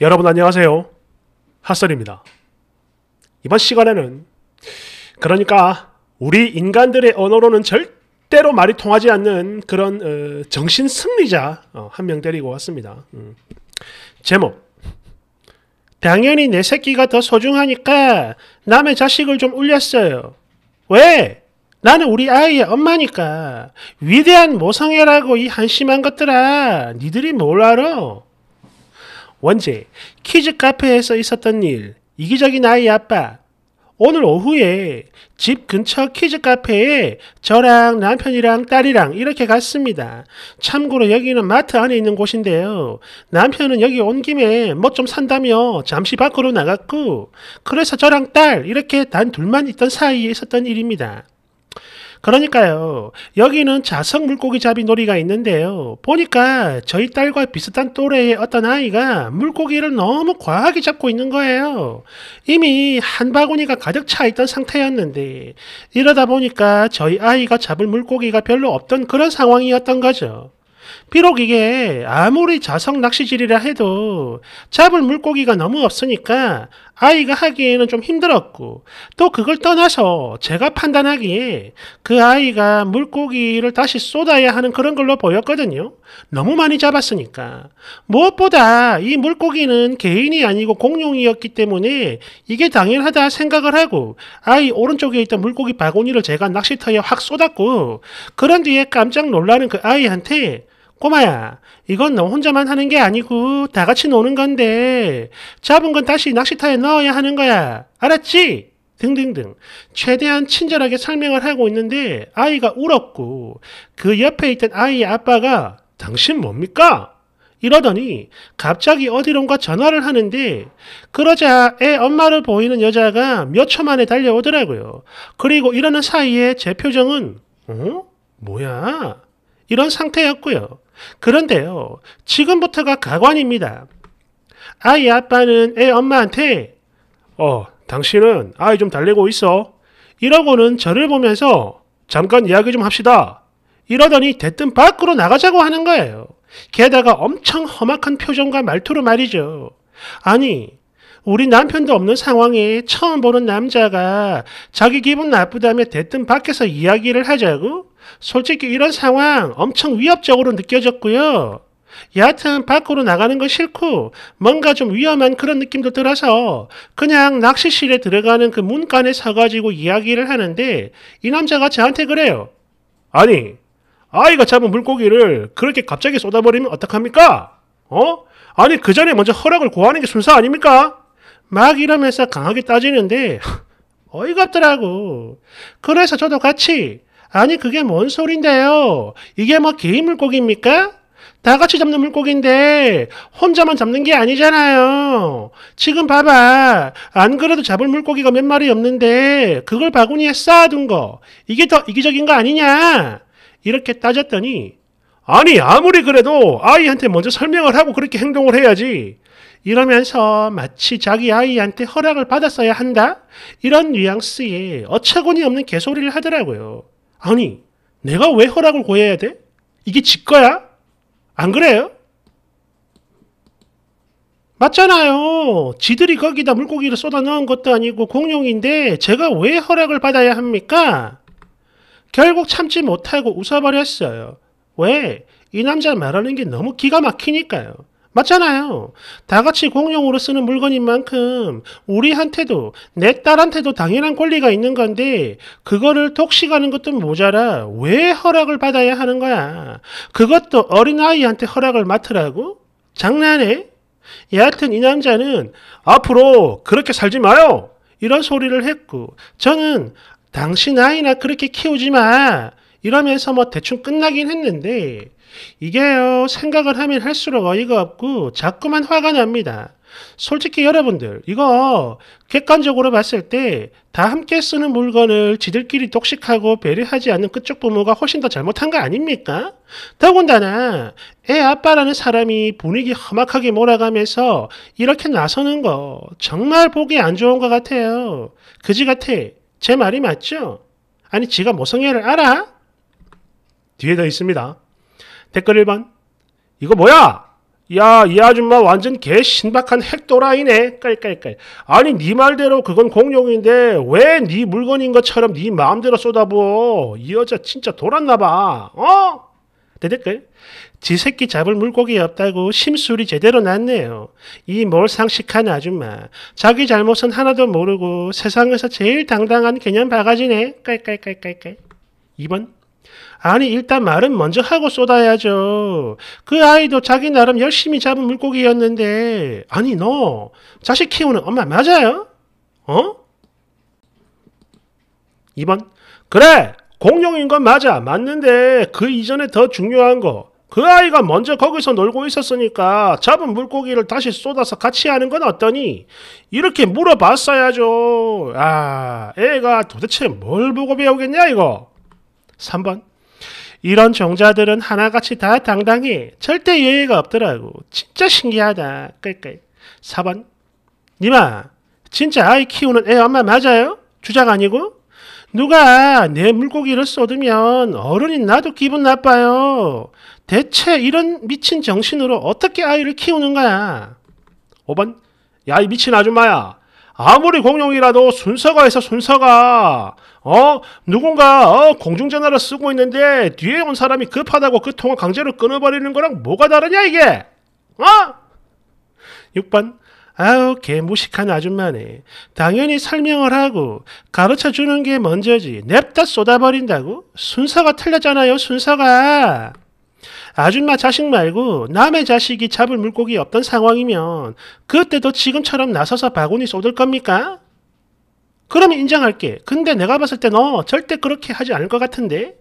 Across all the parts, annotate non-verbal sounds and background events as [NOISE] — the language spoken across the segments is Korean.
여러분 안녕하세요. 핫설입니다. 이번 시간에는 그러니까 우리 인간들의 언어로는 절대로 말이 통하지 않는 그런 어, 정신 승리자 어, 한명 데리고 왔습니다. 음. 제목 당연히 내 새끼가 더 소중하니까 남의 자식을 좀 울렸어요. 왜? 나는 우리 아이의 엄마니까 위대한 모성애라고 이 한심한 것들아 니들이 뭘 알아? 원제, 키즈 카페에서 있었던 일, 이기적인 아이 아빠. 오늘 오후에 집 근처 키즈 카페에 저랑 남편이랑 딸이랑 이렇게 갔습니다. 참고로 여기는 마트 안에 있는 곳인데요. 남편은 여기 온 김에 뭐 좀 산다며 잠시 밖으로 나갔고, 그래서 저랑 딸 이렇게 단 둘만 있던 사이에 있었던 일입니다. 그러니까요. 여기는 자석 물고기 잡이 놀이가 있는데요. 보니까 저희 딸과 비슷한 또래의 어떤 아이가 물고기를 너무 과하게 잡고 있는 거예요. 이미 한 바구니가 가득 차 있던 상태였는데 이러다 보니까 저희 아이가 잡을 물고기가 별로 없던 그런 상황이었던 거죠. 비록 이게 아무리 자석 낚시질이라 해도 잡을 물고기가 너무 없으니까 아이가 하기에는 좀 힘들었고 또 그걸 떠나서 제가 판단하기에 그 아이가 물고기를 다시 쏟아야 하는 그런 걸로 보였거든요. 너무 많이 잡았으니까. 무엇보다 이 물고기는 개인이 아니고 공룡이었기 때문에 이게 당연하다 생각을 하고 아이 오른쪽에 있던 물고기 바구니를 제가 낚시터에 확 쏟았고 그런 뒤에 깜짝 놀라는 그 아이한테 꼬마야, 이건 너 혼자만 하는 게 아니고 다 같이 노는 건데 잡은 건 다시 낚시터에 넣어야 하는 거야. 알았지? 등등등 최대한 친절하게 설명을 하고 있는데 아이가 울었고 그 옆에 있던 아이의 아빠가 당신 뭡니까? 이러더니 갑자기 어디론가 전화를 하는데 그러자 애 엄마를 보이는 여자가 몇 초 만에 달려오더라고요. 그리고 이러는 사이에 제 표정은 어? 뭐야? 이런 상태였고요. 그런데요, 지금부터가 가관입니다. 아이 아빠는 애 엄마한테, 어, 당신은 아이 좀 달래고 있어. 이러고는 저를 보면서 잠깐 이야기 좀 합시다. 이러더니 대뜸 밖으로 나가자고 하는 거예요. 게다가 엄청 험악한 표정과 말투로 말이죠. 아니, 우리 남편도 없는 상황에 처음 보는 남자가 자기 기분 나쁘다며 대뜸 밖에서 이야기를 하자고? 솔직히 이런 상황 엄청 위협적으로 느껴졌고요. 여하튼 밖으로 나가는 거 싫고 뭔가 좀 위험한 그런 느낌도 들어서 그냥 낚시실에 들어가는 그 문간에 서가지고 이야기를 하는데 이 남자가 저한테 그래요. 아니, 아이가 잡은 물고기를 그렇게 갑자기 쏟아버리면 어떡합니까? 어? 아니, 그 전에 먼저 허락을 구하는 게 순서 아닙니까? 막 이러면서 강하게 따지는데 [LAUGHS] 어이가 없더라고. 그래서 저도 같이 아니 그게 뭔 소린데요? 이게 뭐 개인 물고기입니까? 다 같이 잡는 물고기인데 혼자만 잡는 게 아니잖아요. 지금 봐봐. 안 그래도 잡을 물고기가 몇 마리 없는데 그걸 바구니에 쌓아둔 거. 이게 더 이기적인 거 아니냐? 이렇게 따졌더니 아니 아무리 그래도 아이한테 먼저 설명을 하고 그렇게 행동을 해야지. 이러면서 마치 자기 아이한테 허락을 받았어야 한다? 이런 뉘앙스의 어처구니 없는 개소리를 하더라고요. 아니, 내가 왜 허락을 구해야 돼? 이게 지 거야? 안 그래요? 맞잖아요. 지들이 거기다 물고기를 쏟아 넣은 것도 아니고 공룡인데 제가 왜 허락을 받아야 합니까? 결국 참지 못하고 웃어버렸어요. 왜? 이 남자 말하는 게 너무 기가 막히니까요. 맞잖아요. 다 같이 공용으로 쓰는 물건인 만큼 우리한테도 내 딸한테도 당연한 권리가 있는 건데 그거를 독식하는 것도 모자라 왜 허락을 받아야 하는 거야. 그것도 어린아이한테 허락을 맡으라고? 장난해? 여하튼 이 남자는 앞으로 그렇게 살지 마요! 이런 소리를 했고 저는 당신 아이나 그렇게 키우지 마! 이러면서 뭐 대충 끝나긴 했는데 이게요, 생각을 하면 할수록 어이가 없고 자꾸만 화가 납니다. 솔직히 여러분들, 이거 객관적으로 봤을 때 다 함께 쓰는 물건을 지들끼리 독식하고 배려하지 않는 그쪽 부모가 훨씬 더 잘못한 거 아닙니까? 더군다나 애 아빠라는 사람이 분위기 험악하게 몰아가면서 이렇게 나서는 거 정말 보기 안 좋은 것 같아요. 그지 같아. 제 말이 맞죠? 아니, 지가 모성애를 알아? 뒤에 더 있습니다. 댓글 1번. 이거 뭐야? 야, 이 아줌마 완전 개 신박한 핵도라이네. 깔깔깔. 아니, 네 말대로 그건 공룡인데 왜 네 물건인 것처럼 네 마음대로 쏟아부어? 이 여자 진짜 돌았나 봐. 어? 댓글지 새끼 잡을 물고기 없다고 심술이 제대로 났네요. 이 몰상식한 아줌마. 자기 잘못은 하나도 모르고 세상에서 제일 당당한 개념 바가지네. 깔깔깔깔깔. 2번. 아니 일단 말은 먼저 하고 쏟아야죠. 그 아이도 자기 나름 열심히 잡은 물고기였는데 아니 너 자식 키우는 엄마 맞아요? 어? 2번 그래 공룡인 건 맞아 맞는데 그 이전에 더 중요한 거 그 아이가 먼저 거기서 놀고 있었으니까 잡은 물고기를 다시 쏟아서 같이 하는 건 어떠니? 이렇게 물어봤어야죠. 아 애가 도대체 뭘 보고 배우겠냐 이거. 3번. 이런 종자들은 하나같이 다 당당해. 절대 예외가 없더라고. 진짜 신기하다. 끌끌. 4번. 니마, 진짜 아이 키우는 애 엄마 맞아요? 주작 아니고? 누가 내 물고기를 쏟으면 어른인 나도 기분 나빠요. 대체 이런 미친 정신으로 어떻게 아이를 키우는 거야? 5번. 야, 이 미친 아줌마야. 아무리 공룡이라도 순서가 있어, 순서가. 어 누군가 어, 공중전화를 쓰고 있는데 뒤에 온 사람이 급하다고 그 통화 강제로 끊어버리는 거랑 뭐가 다르냐 이게 어? 6번 아우 개 무식한 아줌마네 당연히 설명을 하고 가르쳐주는 게 먼저지 냅다 쏟아버린다고? 순서가 틀렸잖아요 순서가 아줌마 자식 말고 남의 자식이 잡을 물고기 없던 상황이면 그때도 지금처럼 나서서 바구니 쏟을 겁니까? 그러면 인정할게. 근데 내가 봤을 때 너 절대 그렇게 하지 않을 것 같은데?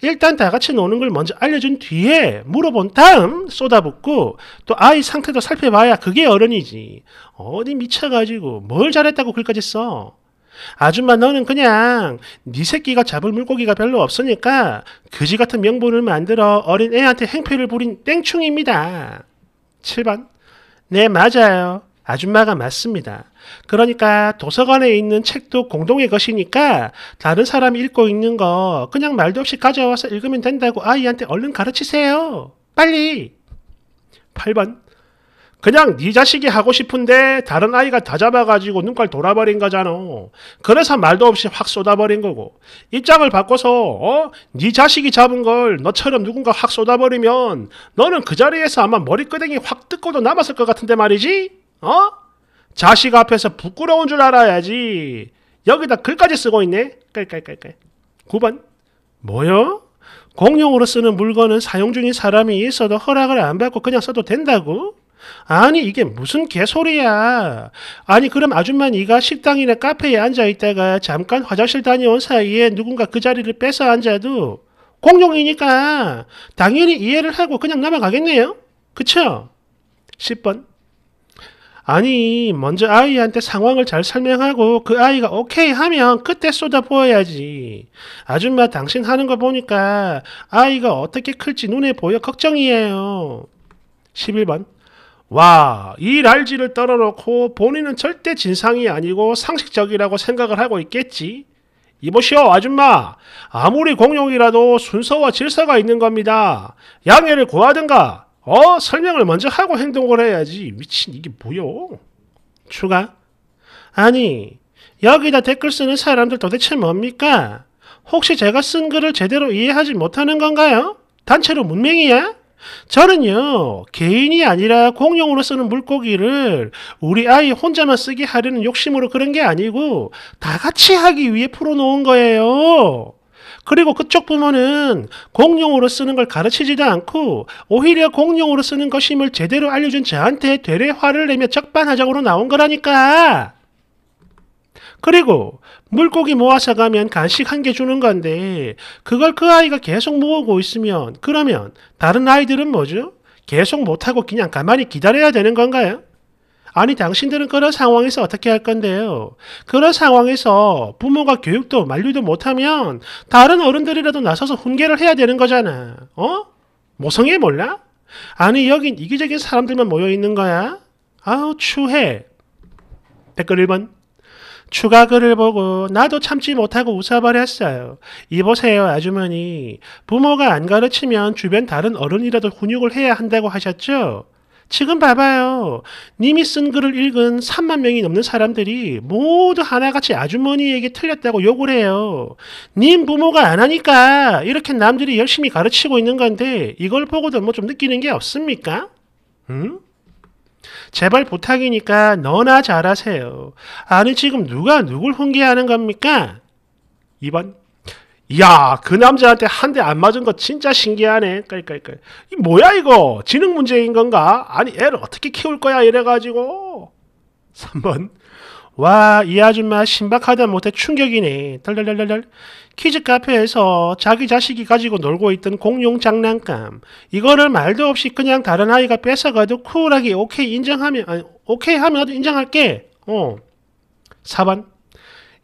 일단 다 같이 노는 걸 먼저 알려준 뒤에 물어본 다음 쏟아붓고 또 아이 상태도 살펴봐야 그게 어른이지. 어디 미쳐가지고 뭘 잘했다고 글까지 써. 아줌마 너는 그냥 네 새끼가 잡을 물고기가 별로 없으니까 그지 같은 명분을 만들어 어린 애한테 행패를 부린 땡충입니다. 7번 네 맞아요. 아줌마가 맞습니다. 그러니까 도서관에 있는 책도 공동의 것이니까 다른 사람이 읽고 있는 거 그냥 말도 없이 가져와서 읽으면 된다고 아이한테 얼른 가르치세요. 빨리. 8번. 그냥 네 자식이 하고 싶은데 다른 아이가 다 잡아가지고 눈깔 돌아버린 거잖아. 그래서 말도 없이 확 쏟아버린 거고 입장을 바꿔서 어? 네 자식이 잡은 걸 너처럼 누군가 확 쏟아버리면 너는 그 자리에서 아마 머리끄댕이 확 뜯고도 남았을 것 같은데 말이지. 어? 자식 앞에서 부끄러운 줄 알아야지. 여기다 글까지 쓰고 있네. 깔깔깔깔. 9번. 뭐요? 공용으로 쓰는 물건은 사용 중인 사람이 있어도 허락을 안 받고 그냥 써도 된다고? 아니 이게 무슨 개소리야. 아니 그럼 아줌마 니가 식당이나 카페에 앉아있다가 잠깐 화장실 다녀온 사이에 누군가 그 자리를 뺏어 앉아도 공용이니까 당연히 이해를 하고 그냥 넘어가겠네요. 그쵸? 10번. 아니, 먼저 아이한테 상황을 잘 설명하고 그 아이가 오케이 하면 그때 쏟아부어야지. 아줌마 당신 하는 거 보니까 아이가 어떻게 클지 눈에 보여 걱정이에요. 11번. 와, 이 랄지를 떨어놓고 본인은 절대 진상이 아니고 상식적이라고 생각을 하고 있겠지. 이보시오, 아줌마. 아무리 공룡이라도 순서와 질서가 있는 겁니다. 양해를 구하든가, 어 설명을 먼저 하고 행동을 해야지 미친 이게 뭐여 추가 아니 여기다 댓글 쓰는 사람들 도대체 뭡니까 혹시 제가 쓴 글을 제대로 이해하지 못하는 건가요 단체로 문맹이야 저는요 개인이 아니라 공용으로 쓰는 물고기를 우리 아이 혼자만 쓰게 하려는 욕심으로 그런 게 아니고 다 같이 하기 위해 풀어놓은 거예요. 그리고 그쪽 부모는 공용으로 쓰는 걸 가르치지도 않고 오히려 공용으로 쓰는 것임을 제대로 알려준 저한테 되레 화를 내며 적반하장으로 나온 거라니까. 그리고 물고기 모아서 가면 간식 한 개 주는 건데 그걸 그 아이가 계속 모으고 있으면 그러면 다른 아이들은 뭐죠? 계속 못하고 그냥 가만히 기다려야 되는 건가요? 아니 당신들은 그런 상황에서 어떻게 할 건데요? 그런 상황에서 부모가 교육도 만류도 못하면 다른 어른들이라도 나서서 훈계를 해야 되는 거잖아. 어? 모성애 몰라? 아니 여긴 이기적인 사람들만 모여있는 거야? 아우 추해. 댓글 1번. 추가 글을 보고 나도 참지 못하고 웃어버렸어요. 이보세요, 아주머니. 부모가 안 가르치면 주변 다른 어른이라도 훈육을 해야 한다고 하셨죠? 지금 봐봐요. 님이 쓴 글을 읽은 3만 명이 넘는 사람들이 모두 하나같이 아주머니에게 틀렸다고 욕을 해요. 님 부모가 안 하니까 이렇게 남들이 열심히 가르치고 있는 건데 이걸 보고도 뭐 좀 느끼는 게 없습니까? 응? 제발 부탁이니까 너나 잘하세요. 아니 지금 누가 누굴 훈계하는 겁니까? 2번 야, 그 남자한테 한 대 안 맞은 거 진짜 신기하네. 깔깔깔. 이 뭐야 이거? 지능 문제인 건가? 아니, 애를 어떻게 키울 거야 이래 가지고. 3번. 와, 이 아줌마 신박하다 못해 충격이네. 덜덜덜덜. 키즈 카페에서 자기 자식이 가지고 놀고 있던 공룡 장난감. 이거를 말도 없이 그냥 다른 아이가 뺏어가도 쿨하게 오케이 인정하면, 아니, 오케이 하면 인정할게. 어. 4번.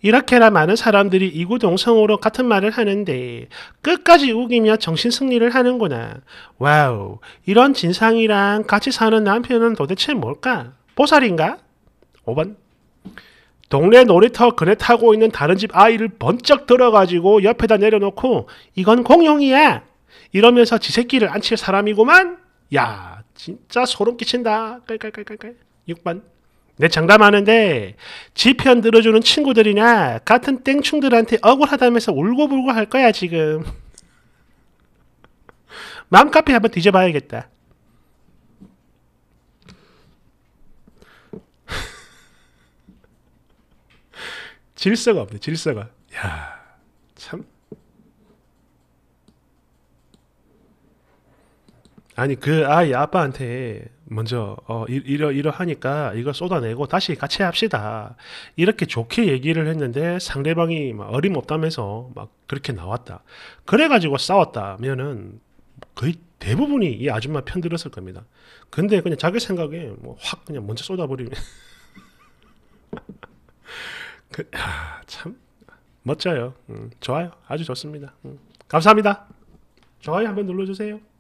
이렇게나 많은 사람들이 이구동성으로 같은 말을 하는데 끝까지 우기며 정신 승리를 하는구나. 와우, 이런 진상이랑 같이 사는 남편은 도대체 뭘까? 보살인가? 5번. 동네 놀이터 그네 타고 있는 다른 집 아이를 번쩍 들어가지고 옆에다 내려놓고 이건 공룡이야 이러면서 지 새끼를 앉힐 사람이구만 야 진짜 소름 끼친다 깔깔깔깔깔 6번 내 장담하는데 지 편 들어주는 친구들이나 같은 땡충들한테 억울하다면서 울고불고 할 거야 지금 마음 [LAUGHS] 카페 한번 뒤져봐야겠다 [LAUGHS] 질서가 없네 질서가 야참 아니 그 아이 아빠한테 먼저 어, 이러 이러하니까 이걸 쏟아내고 다시 같이 합시다 이렇게 좋게 얘기를 했는데 상대방이 막 어림없다면서 막 그렇게 나왔다 그래가지고 싸웠다면은 거의 대부분이 이 아줌마 편 들었을 겁니다 근데 그냥 자기 생각에 뭐확 그냥 먼저 쏟아버리면 [LAUGHS] 그, 참 멋져요 음, 좋아요 아주 좋습니다 음, 감사합니다 좋아요 한번 눌러주세요.